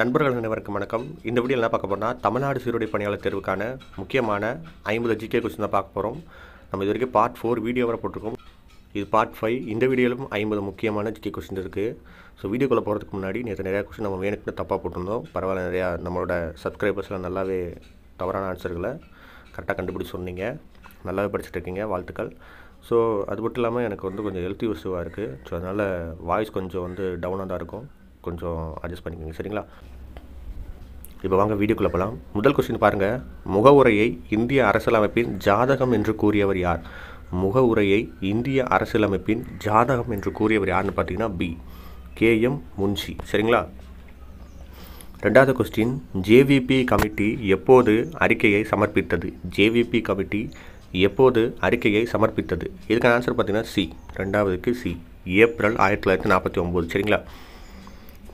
நண்பர்கள் அனைவருக்கும் வணக்கம் இந்த வீடியோ என்ன பார்க்க போனால் தமிழ்நாடு சீருடை பணியாளர் தேர்வுக்கான முக்கியமான ஐம்பது ஜிகே கொஸ்டின் தான் பார்க்க போகிறோம் நம்ம இது வரைக்கும் பார்ட் ஃபோர் வீடியோ வர போட்டிருக்கோம் இது பார்ட் ஃபைவ் இந்த வீடியோவிலும் ஐம்பது முக்கியமான ஜிகே கொஸ்டின் இருக்குது ஸோ வீடியோக்குள்ளே போகிறதுக்கு முன்னாடி நேற்று நிறையா கொஸ்டின் நம்ம வேணுக்குன்னு தப்பாக போட்டிருந்தோம் பரவாயில்ல நிறையா நம்மளோட சப்ஸ்கிரைபர்ஸில் நல்லாவே தவறான ஆன்சர்களை கரெக்டாக கண்டுபிடிச்சி சொன்னீங்க நல்லாவே படிச்சுட்டு இருக்கீங்க வாழ்த்துக்கள் ஸோ அது மட்டும் இல்லாமல் எனக்கு வந்து கொஞ்சம் ஹெல்த் இஷ்யூவாக இருக்குது ஸோ அதனால் வாய்ஸ் கொஞ்சம் வந்து டவுனாக தான் இருக்கும் கொஞ்சம் அட்ஜஸ்ட் பண்ணிக்கோங்க சரிங்களா இப்போ வாங்க வீடியோக்குள்ளே போகலாம் முதல் கொஸ்டின் பாருங்கள் முகவுரையை இந்திய அரசியலமைப்பின் ஜாதகம் என்று கூறியவர் யார் முகவுரையை இந்திய அரசியலமைப்பின் ஜாதகம் என்று கூறியவர் யாருன்னு பார்த்தீங்கன்னா பி கே எம் முன்ஷி சரிங்களா ரெண்டாவது கொஸ்டின் ஜேவிபி கமிட்டி எப்போது அறிக்கையை சமர்ப்பித்தது ஜேவிபி கமிட்டி எப்போது அறிக்கையை சமர்ப்பித்தது இதுக்கான ஆன்சர் பார்த்தீங்கன்னா சி ரெண்டாவதுக்கு சி ஏப்ரல் ஆயிரத்தி தொள்ளாயிரத்தி நாற்பத்தி ஒம்பது சரிங்களா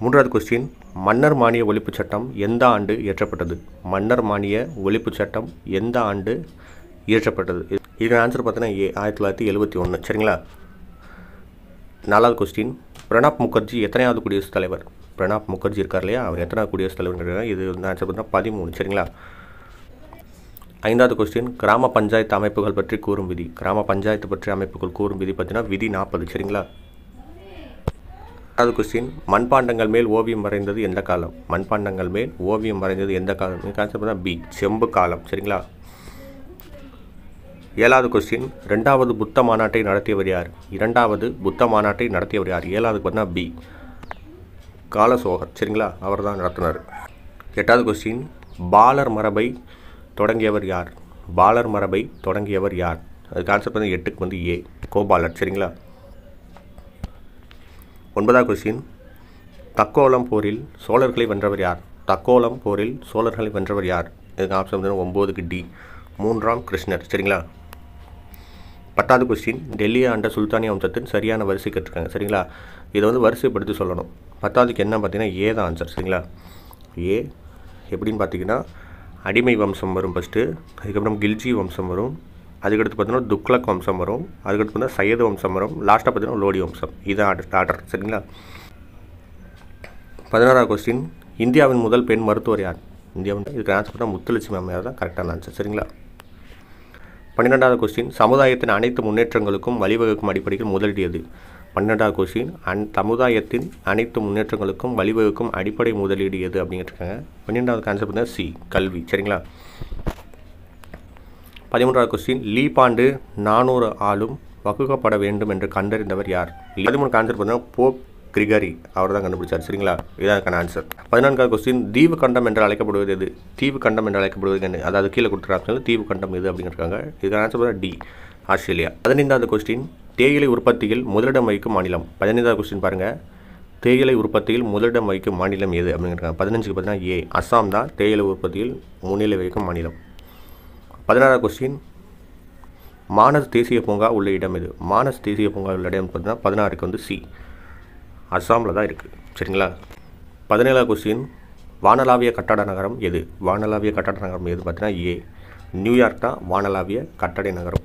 மூன்றாவது கொஸ்டின் மன்னர் மானிய ஒழிப்பு சட்டம் எந்த ஆண்டு இயற்றப்பட்டது மன்னர் மானிய ஒழிப்பு சட்டம் எந்த ஆண்டு இயற்றப்பட்டது இதுக்கு ஆன்சர் பார்த்தீங்கன்னா ஏ ஆயிரத்தி தொள்ளாயிரத்தி எழுபத்தி ஒன்று சரிங்களா நாலாவது கொஸ்டின் பிரணாப் முகர்ஜி எத்தனையாவது குடியரசுத் தலைவர் பிரணாப் முகர்ஜி இருக்கார் இல்லையா அவர் எத்தனாவது குடியரசுத் தலைவர் இது வந்து ஆன்சர் பார்த்தீங்கன்னா பதிமூணு சரிங்களா ஐந்தாவது கொஸ்டின் கிராம பஞ்சாயத்து அமைப்புகள் பற்றி கூறும் விதி கிராம பஞ்சாயத்து பற்றி அமைப்புகள் கூறும் விதி பார்த்தீங்கன்னா விதி நாற்பது சரிங்களா எட்டாவது கொஸ்டின் மண்பாண்டங்கள் மேல் ஓவியம் வரைந்தது எந்த காலம் மண்பாண்டங்கள் மேல் ஓவியம் வரைந்தது எந்த காலம் கான்செப்ட் தான் பி செம்பு காலம் சரிங்களா ஏழாவது கொஸ்டின் ரெண்டாவது புத்த மாநாட்டை நடத்தியவர் யார் இரண்டாவது புத்த மாநாட்டை நடத்தியவர் யார் ஏழாவது பார்த்தா பி காலசோகர் சரிங்களா அவர் தான் நடத்தினார் எட்டாவது கொஸ்டின் பாலர் மரபை தொடங்கியவர் யார் பாலர் மரபை தொடங்கியவர் யார் அது கான்செப்ட் வந்து எட்டுக்கு வந்து ஏ கோபாலர் சரிங்களா ஒன்பதாம் கொஸ்டின் தக்கோலம் போரில் சோழர்களை வென்றவர் யார் தக்கோலம் போரில் சோழர்களை வென்றவர் யார் இதுக்கு ஆப்ஷன் ஒம்போதுக்கு டி மூன்றாம் கிருஷ்ணர் சரிங்களா பத்தாவது கொஸ்டின் டெல்லியை ஆண்ட சுல்தானிய வம்சத்தின் சரியான வரிசை கேட்டிருக்காங்க சரிங்களா இதை வந்து வரிசைப்படுத்தி சொல்லணும் பத்தாவதுக்கு என்ன பார்த்தீங்கன்னா ஏ தான் ஆன்சர் சரிங்களா ஏ எப்படின்னு பார்த்தீங்கன்னா அடிமை வம்சம் வரும் ஃபஸ்ட்டு அதுக்கப்புறம் கில்ஜி வம்சம் வரும் அதுக்கடுத்து பார்த்தீங்கன்னா துக்லக் வம்சம் வரும் அதுக்கடுத்து பார்த்தீங்கன்னா சையது வம்சம் வரும் லாஸ்ட்டாக பார்த்தீங்கன்னா லோடி வம்சம் இதுதான் ஆர்டர் ஆர்டர் சரிங்களா பதினாறாவது கொஸ்டின் இந்தியாவின் முதல் பெண் மருத்துவர் யார் இந்தியாவின் இதுக்கு ஆன்சர் பண்ணால் முத்துலட்சுமி அம்மையார் தான் கரெக்டான ஆன்சர் சரிங்களா பன்னிரெண்டாவது கொஸ்டின் சமுதாயத்தின் அனைத்து முன்னேற்றங்களுக்கும் வழிவகுக்கும் அடிப்படையில் முதலீடு எது பன்னெண்டாவது கொஸ்டின் அன் சமுதாயத்தின் அனைத்து முன்னேற்றங்களுக்கும் வழிவகுக்கும் அடிப்படை முதலீடு எது அப்படிங்கிட்டு இருக்காங்க பன்னெண்டாவது ஆன்சர் பார்த்தீங்கன்னா சி கல்வி சரிங்களா பதிமூன்றாவது கொஸ்டின் லீப்பாண்டு நானூறு ஆளும் வகுக்கப்பட வேண்டும் என்று கண்டறிந்தவர் யார் பதிமூணு ஆன்சர் பார்த்தீங்கன்னா போப் கிரிகரி அவர் தான் கண்டுபிடிச்சார் சரிங்களா இதான் ஆன்சர் பதினான்காவது கொஸ்டின் தீவு கண்டம் என்று அழைக்கப்படுவது எது தீவு கண்டம் என்று அழைக்கப்படுவது என்ன அதாவது கீழே கொடுத்துருக்காங்க தீவு கண்டம் எது அப்படிங்கிறாங்க இதுக்கான ஆன்சர் பார்த்தா டி ஆஸ்திரேலியா பதினைந்தாவது கொஸ்டின் தேயிலை உற்பத்தியில் முதலிடம் வைக்கும் மாநிலம் பதினைந்தாவது கொஸ்டின் பாருங்கள் தேயிலை உற்பத்தியில் முதலிடம் வைக்கும் மாநிலம் எது அப்படிங்கிறாங்க பதினஞ்சுக்கு பார்த்தீங்கன்னா ஏ அஸ்ஸாம் தான் தேயிலை உற்பத்தியில் முன்னிலை வைக்கும் மாநிலம் பதினாறாவது கொஸ்டின் மானஸ் தேசிய பூங்கா உள்ள இடம் இது மானஸ் தேசிய பூங்கா உள்ள இடம் பார்த்தீங்கன்னா பதினாறுக்கு வந்து சி அஸ்ஸாமில் தான் இருக்குது சரிங்களா பதினேழாவது கொஸ்டின் வானலாவிய கட்டட நகரம் எது வானலாவிய கட்டட நகரம் எது பார்த்தீங்கன்னா ஏ நியூயார்க் தான் வானலாவிய கட்டட நகரம்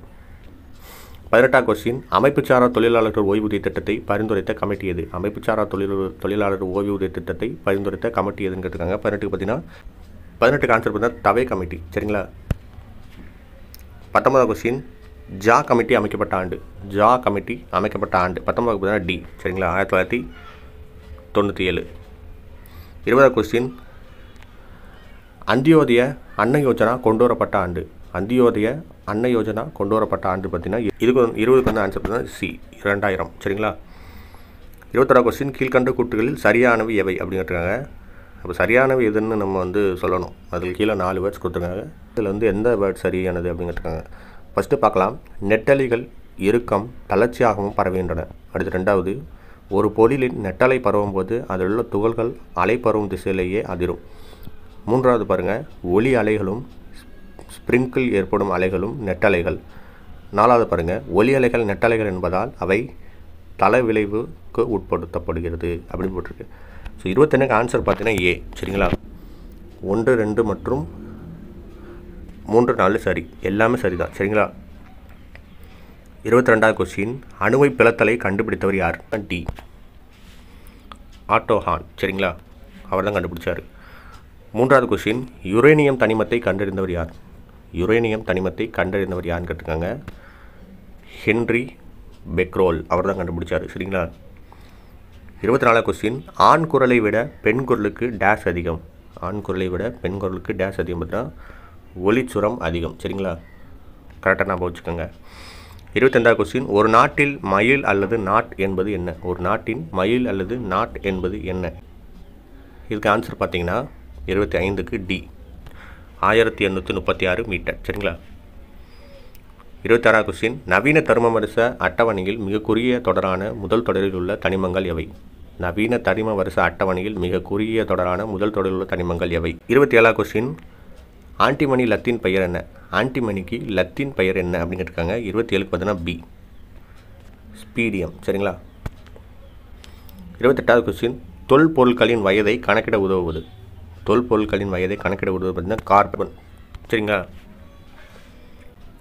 பதினெட்டாம் கொஸ்டின் அமைப்புச்சாரா தொழிலாளர்கள் ஓய்வூதிய திட்டத்தை பரிந்துரைத்த கமிட்டி எது அமைப்புச்சாரா தொழில் தொழிலாளர் ஓய்வூதிய திட்டத்தை பரிந்துரைத்த கமிட்டி எதுன்னு கேட்டுருக்காங்க பதினெட்டுக்கு பார்த்தீங்கன்னா பதினெட்டுக்கு ஆன்சர் பார்த்தீங்கன்னா தவை கமிட்டி சரிங்களா பத்தொன்பதாவது கொஸ்டின் ஜா கமிட்டி அமைக்கப்பட்ட ஆண்டு ஜா கமிட்டி அமைக்கப்பட்ட ஆண்டு பத்தொன்பது பார்த்தீங்கன்னா டி சரிங்களா ஆயிரத்தி தொள்ளாயிரத்தி தொண்ணூற்றி ஏழு இருபதாவது கொஸ்டின் அந்தியோதய அன்ன யோஜனா கொண்டு வரப்பட்ட ஆண்டு அந்தியோதய அன்ன யோஜனா கொண்டு வரப்பட்ட ஆண்டு பார்த்தீங்கன்னா இதுக்கு வந்து இருபதுக்கு வந்து ஆன்சர் பார்த்தீங்கன்னா சி இரண்டாயிரம் சரிங்களா இருபத்தொறாவது கொஸ்டின் கீழ்கண்ட கூட்டுகளில் சரியானவை எவை அப்படின்னு கேட்டிருக்காங்க அப்போ சரியானவை எதுன்னு நம்ம வந்து சொல்லணும் அதில் கீழே நாலு வேர்ட்ஸ் கொடுத்துருக்காங்க இதில் வந்து எந்த வேர்ட் சரியானது அப்படிங்கிறதுக்காங்க ஃபஸ்ட்டு பார்க்கலாம் நெட்டலிகள் இறுக்கம் தளர்ச்சியாகவும் பரவுகின்றன அடுத்து ரெண்டாவது ஒரு பொருளின் நெட்டலை பரவும் போது அதில் உள்ள துகள்கள் அலை பரவும் திசையிலேயே அதிரும் மூன்றாவது பாருங்கள் ஒளி அலைகளும் ஸ்ப்ரிங்கிள் ஏற்படும் அலைகளும் நெட்டலைகள் நாலாவது பாருங்கள் ஒலி அலைகள் நெட்டலைகள் என்பதால் அவை விளைவுக்கு உட்படுத்தப்படுகிறது அப்படின்னு போட்டிருக்கு ஸோ இருபத்தெண்ணுக்கு ஆன்சர் பார்த்தீங்கன்னா ஏ சரிங்களா ஒன்று ரெண்டு மற்றும் மூன்று நாலு சரி எல்லாமே சரி தான் சரிங்களா இருபத்தி ரெண்டாவது கொஸ்டின் அணுவை பிளத்தலை கண்டுபிடித்தவர் யார் டி ஆட்டோஹான் சரிங்களா அவர் தான் கண்டுபிடிச்சார் மூன்றாவது கொஸ்டின் யுரேனியம் தனிமத்தை கண்டறிந்தவர் யார் யுரேனியம் தனிமத்தை கண்டறிந்தவர் யார்னு கேட்டுருக்காங்க ஹென்ரி பெக்ரோல் அவர் தான் கண்டுபிடிச்சார் சரிங்களா இருபத்தி நாலு கொஸ்டின் ஆண் குரலை விட பெண் குரலுக்கு டேஷ் அதிகம் ஆண் குரலை விட பெண் குரலுக்கு டேஷ் அதிகம் பார்த்தீங்கன்னா ஒளிச்சுரம் அதிகம் சரிங்களா கரெக்டாக ஞாபகம் வச்சுக்கோங்க இருபத்தெண்டாவது கொஸ்டின் ஒரு நாட்டில் மயில் அல்லது நாட் என்பது என்ன ஒரு நாட்டின் மயில் அல்லது நாட் என்பது என்ன இதுக்கு ஆன்சர் பார்த்தீங்கன்னா இருபத்தி ஐந்துக்கு டி ஆயிரத்தி எண்ணூற்றி முப்பத்தி ஆறு மீட்டர் சரிங்களா இருபத்தாறா கொஸ்டின் நவீன தருமவரிச அட்டவணையில் மிக குறுகிய தொடரான முதல் தொடரில் உள்ள தனிமங்கள் எவை நவீன தரிம வருஷ அட்டவணையில் மிக குறுகிய தொடரான முதல் தொடரில் உள்ள தனிமங்கள் எவை இருபத்தி ஏழா கொஸ்டின் ஆன்டிமணி லத்தீன் பெயர் என்ன ஆன்டிமணிக்கு லத்தீன் பெயர் என்ன அப்படின்னு கேட்டிருக்காங்க இருபத்தி ஏழு பார்த்தீங்கன்னா பி ஸ்பீடியம் சரிங்களா இருபத்தெட்டாவது கொஸ்டின் தொல்பொருட்களின் வயதை கணக்கிட உதவுவது தொல்பொருட்களின் வயதை கணக்கிட உதவுவது பார்த்தீங்கன்னா கார்பன் சரிங்களா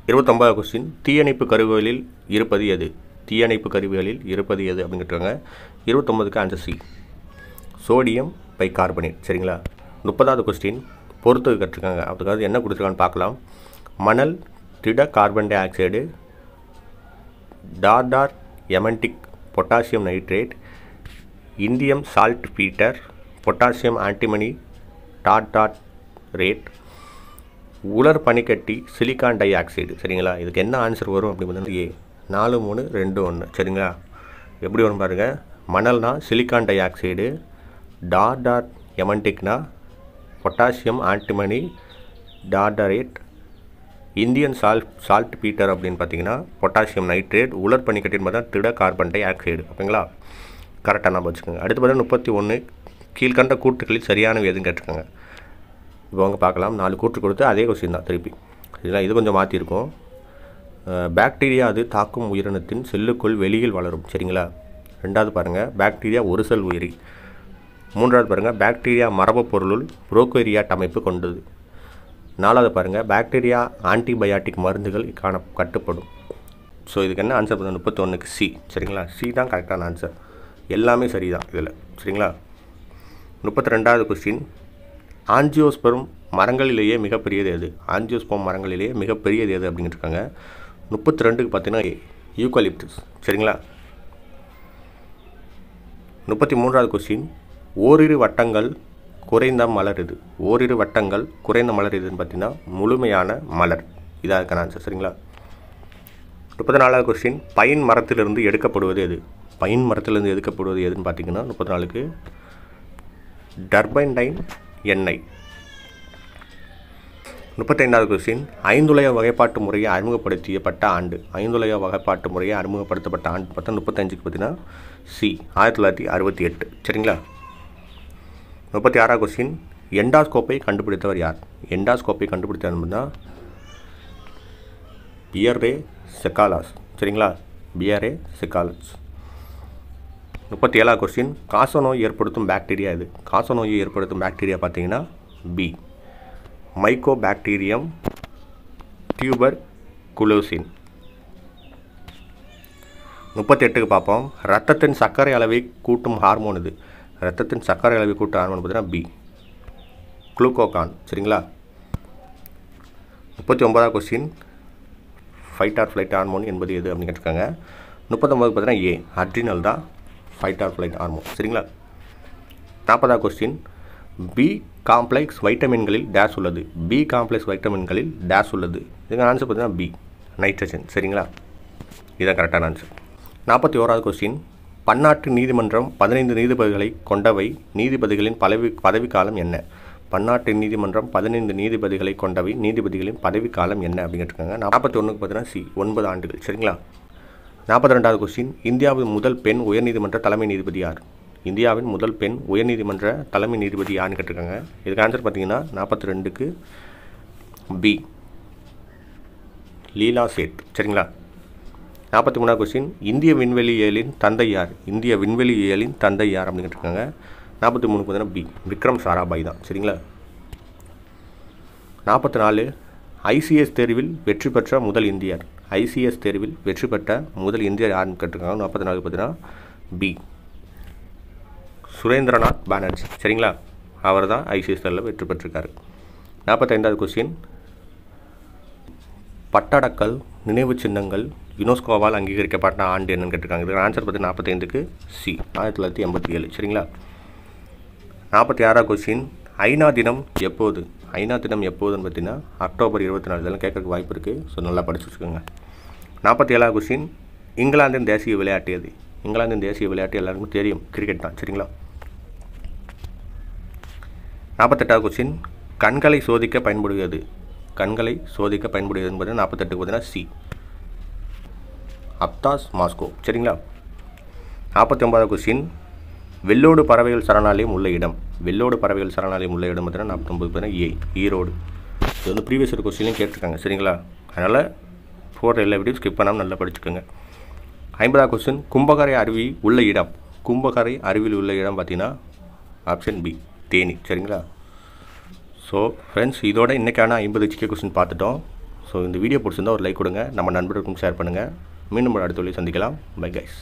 இருபத்தொம்பது கொஸ்டின் தீயணைப்பு கருவிகளில் இருப்பது எது தீயணைப்பு கருவிகளில் இருப்பது எது அப்படிங்கிட்டாங்க இருபத்தொம்பதுக்கு answer C sodium bicarbonate சரிங்களா முப்பதாவது கொஸ்டின் பொறுத்து கற்றுருக்காங்க அதுக்காக என்ன கொடுத்துருக்கான்னு பார்க்கலாம் மணல் திட carbon dioxide tartar emetic potassium nitrate இந்தியம் saltpetre potassium antimony tartrate உலர் பனிக்கட்டி சிலிக்கான் டை ஆக்சைடு சரிங்களா இதுக்கு என்ன ஆன்சர் வரும் அப்படின்னு ஏ நாலு மூணு ரெண்டு ஒன்று சரிங்களா எப்படி வரும் பாருங்கள் மணல்னா சிலிக்கான் டை ஆக்சைடு டார் டாட் எமன்டிக்னா பொட்டாசியம் ஆன்டிமனி டார்டரேட் இந்தியன் சால் சால்ட் பீட்டர் அப்படின்னு பார்த்தீங்கன்னா பொட்டாசியம் நைட்ரேட் உலர் பனிக்கட்டின்னு பார்த்தா திட கார்பன் டை ஆக்சைடு ஓகேங்களா கரெக்டாக நம்ம வச்சுக்கோங்க அடுத்து பார்த்தீங்கன்னா முப்பத்தி ஒன்று கீழ்கண்ட கூட்டுகளில் சரியானவை எதுன்னு கேட்டிருக்காங்க இப்போ அவங்க பார்க்கலாம் நாலு கூற்று கொடுத்து அதே கொஸ்டின் தான் திருப்பி இதெல்லாம் இது கொஞ்சம் மாற்றிருக்கோம் பாக்டீரியா அது தாக்கும் உயிரினத்தின் செல்லுக்குள் வெளியில் வளரும் சரிங்களா ரெண்டாவது பாருங்கள் பாக்டீரியா ஒரு செல் உயிரி மூன்றாவது பாருங்கள் பாக்டீரியா மரபு பொருளுள் புரோக்கோரியாட் அமைப்பு கொண்டது நாலாவது பாருங்கள் பாக்டீரியா ஆன்டிபயாட்டிக் மருந்துகள் காண கட்டுப்படும் ஸோ இதுக்கு என்ன ஆன்சர் பண்ணுறது முப்பத்தொன்றுக்கு சி சரிங்களா சி தான் கரெக்டான ஆன்சர் எல்லாமே சரி தான் இதில் சரிங்களா முப்பத்தி ரெண்டாவது கொஸ்டின் ஆன்ஜியோஸ்பெரும் மரங்களிலேயே மிகப்பெரியது எது ஆன்ஜியோஸ்பெரும் மரங்களிலேயே மிகப்பெரியது எது அப்படின்னு இருக்காங்க முப்பத்தி ரெண்டுக்கு பார்த்தீங்கன்னா யூக்கலிப்டஸ் சரிங்களா முப்பத்தி மூன்றாவது கொஸ்டின் ஓரிரு வட்டங்கள் குறைந்த மலர் இது ஓரிரு வட்டங்கள் குறைந்த மலர் இதுன்னு பார்த்தீங்கன்னா முழுமையான மலர் இதாக இருக்கான ஆன்சர் சரிங்களா முப்பத்தி நாலாவது கொஸ்டின் பைன் மரத்திலிருந்து எடுக்கப்படுவது எது பைன் மரத்திலிருந்து எடுக்கப்படுவது எதுன்னு பார்த்தீங்கன்னா முப்பத்தி நாலுக்கு டர்பைன் டைன் எண்ணெய் முப்பத்தைந்தாவது கொஸ்டின் ஐந்துலய வகைப்பாட்டு முறையை அறிமுகப்படுத்தியப்பட்ட ஆண்டு ஐந்துலய வகைப்பாட்டு முறையை அறிமுகப்படுத்தப்பட்ட ஆண்டு பார்த்தா முப்பத்தஞ்சுக்கு பார்த்தீங்கன்னா சி ஆயிரத்தி தொள்ளாயிரத்தி அறுபத்தி எட்டு சரிங்களா முப்பத்தி ஆறாவது கொஸ்டின் எண்டாஸ்கோப்பை கண்டுபிடித்தவர் யார் எண்டாஸ்கோப்பை கண்டுபிடித்தவர் அப்படின்னா பியர்ரே செக்காலாஸ் சரிங்களா பியர்ரே செக்காலஸ் முப்பத்தி ஏழாவது கொஸ்டின் காசநோய் நோய் ஏற்படுத்தும் பாக்டீரியா இது காச நோயை ஏற்படுத்தும் பாக்டீரியா பார்த்தீங்கன்னா B mycobacterium tuberculosis முப்பத்தெட்டுக்கு பார்ப்போம் ரத்தத்தின் சர்க்கரை அளவை கூட்டும் ஹார்மோன் இது ரத்தத்தின் சர்க்கரை அளவை கூட்டும் ஹார்மோன் பார்த்தீங்கன்னா பி குளுக்கோகான் சரிங்களா முப்பத்தி ஒன்பதாம் question fight or flight hormone என்பது எது அப்படின்னு கேட்டிருக்காங்க முப்பத்தொம்பது பார்த்தீங்கன்னா ஏ அட்ரினல் தான் ஃபைட் ஆர் ஃப்ளைட் ஹார்மோன் சரிங்களா நாற்பதாவது கொஸ்டின் பி காம்ப்ளெக்ஸ் வைட்டமின்களில் டேஷ் உள்ளது பி காம்ப்ளெக்ஸ் வைட்டமின்களில் டேஷ் உள்ளது இதுக்கு ஆன்சர் பார்த்தீங்கன்னா பி நைட்ரஜன் சரிங்களா இதான் கரெக்டான ஆன்சர் நாற்பத்தி ஓராவது கொஸ்டின் பன்னாட்டு நீதிமன்றம் பதினைந்து நீதிபதிகளை கொண்டவை நீதிபதிகளின் பதவி பதவிக்காலம் என்ன பன்னாட்டு நீதிமன்றம் பதினைந்து நீதிபதிகளை கொண்டவை நீதிபதிகளின் பதவிக்காலம் என்ன அப்படின்னு இருக்காங்க நாற்பத்தி ஒன்றுக்கு பார்த்தீங்கன்னா சி ஒன்பது ஆண்டுகள் சரிங்களா நாற்பத்தி ரெண்டாவது கொஸ்டின் இந்தியாவின் முதல் பெண் உயர்நீதிமன்ற தலைமை நீதிபதி யார் இந்தியாவின் முதல் பெண் உயர்நீதிமன்ற தலைமை நீதிபதி யாருன்னு கேட்டிருக்காங்க இதுக்கு ஆன்சர் பார்த்தீங்கன்னா நாற்பத்தி ரெண்டுக்கு பி லீலா சேத் சரிங்களா நாற்பத்தி மூணாவது கொஸ்டின் இந்திய விண்வெளி ஏலின் தந்தை யார் இந்திய விண்வெளி ஏலின் தந்தை யார் அப்படின்னு கேட்டிருக்காங்க நாற்பத்தி மூணு பார்த்தீங்கன்னா பி விக்ரம் சாராபாய் தான் சரிங்களா நாற்பத்தி நாலு ஐசிஎஸ் தேர்வில் வெற்றி பெற்ற முதல் இந்தியர் ஐசிஎஸ் தேர்வில் வெற்றி பெற்ற முதல் இந்திய யாருன்னு கேட்டிருக்காங்க நாற்பத்தி நாலு பார்த்தீங்கன்னா பி சுரேந்திரநாத் பானர்ஜி சரிங்களா அவர் தான் ஐசிஎஸ் தேர்வில் வெற்றி பெற்றிருக்காரு நாற்பத்தைந்தாவது கொஸ்டின் பட்டடக்கல் நினைவு சின்னங்கள் யுனெஸ்கோவால் அங்கீகரிக்கப்பட்ட ஆண்டு என்னன்னு கேட்டிருக்காங்க இதுக்கு ஆன்சர் பார்த்து நாற்பத்தைந்துக்கு சி ஆயிரத்தி தொள்ளாயிரத்தி எண்பத்தி ஏழு சரிங்களா நாற்பத்தி ஆறாவது கொஸ்டின் ஐநா தினம் எப்போது ஐநா தினம் எப்போதுன்னு பார்த்தீங்கன்னா அக்டோபர் இருபத்தி நாலு தினம் கேட்கறதுக்கு வாய்ப்பு இருக்குது ஸோ நல்லா படிச்சு வச்சுக்கோங்க நாற்பத்தி ஏழாவது கொஸ்டின் இங்கிலாந்தின் தேசிய விளையாட்டு எது இங்கிலாந்தின் தேசிய விளையாட்டு எல்லாருக்கும் தெரியும் கிரிக்கெட் தான் சரிங்களா நாற்பத்தெட்டாவது கொஸ்டின் கண்களை சோதிக்க பயன்படுகிறது கண்களை சோதிக்க பயன்படுகிறது என்பது நாற்பத்தெட்டு பார்த்தீங்கன்னா சி அப்தாஸ் மாஸ்கோ சரிங்களா நாற்பத்தி ஒன்பதாவது கொஸ்டின் வெள்ளோடு பறவைகள் சரணாலயம் உள்ள இடம் வெள்ளோட பறவைகள் சரணாலயம் உள்ள இடம் பார்த்தீங்கன்னா நாற்பத்தொம்பது பார்த்தீங்கன்னா ஏ ஈரோடு இது வந்து ப்ரீவியஸ் ஒரு கொஸ்டின்லையும் கேட்டிருக்காங்க சரிங்களா அதனால் போடுற எல்லா வீடியோ ஸ்கிப் பண்ணாமல் நல்லா படிச்சுக்கோங்க ஐம்பதாம் கொஸ்டின் கும்பகரை அருவி உள்ள இடம் கும்பகரை அருவியில் உள்ள இடம் பார்த்தீங்கன்னா ஆப்ஷன் பி தேனி சரிங்களா ஸோ ஃப்ரெண்ட்ஸ் இதோட இன்றைக்கான ஐம்பது சிக்கே கொஸ்டின் பார்த்துட்டோம் ஸோ இந்த வீடியோ பிடிச்சிருந்தால் ஒரு லைக் கொடுங்க நம்ம நண்பர்களுக்கும் ஷேர் பண்ணுங்கள் மீண்டும் அடுத்த வழியை சந்திக்கலாம் பை கைஸ்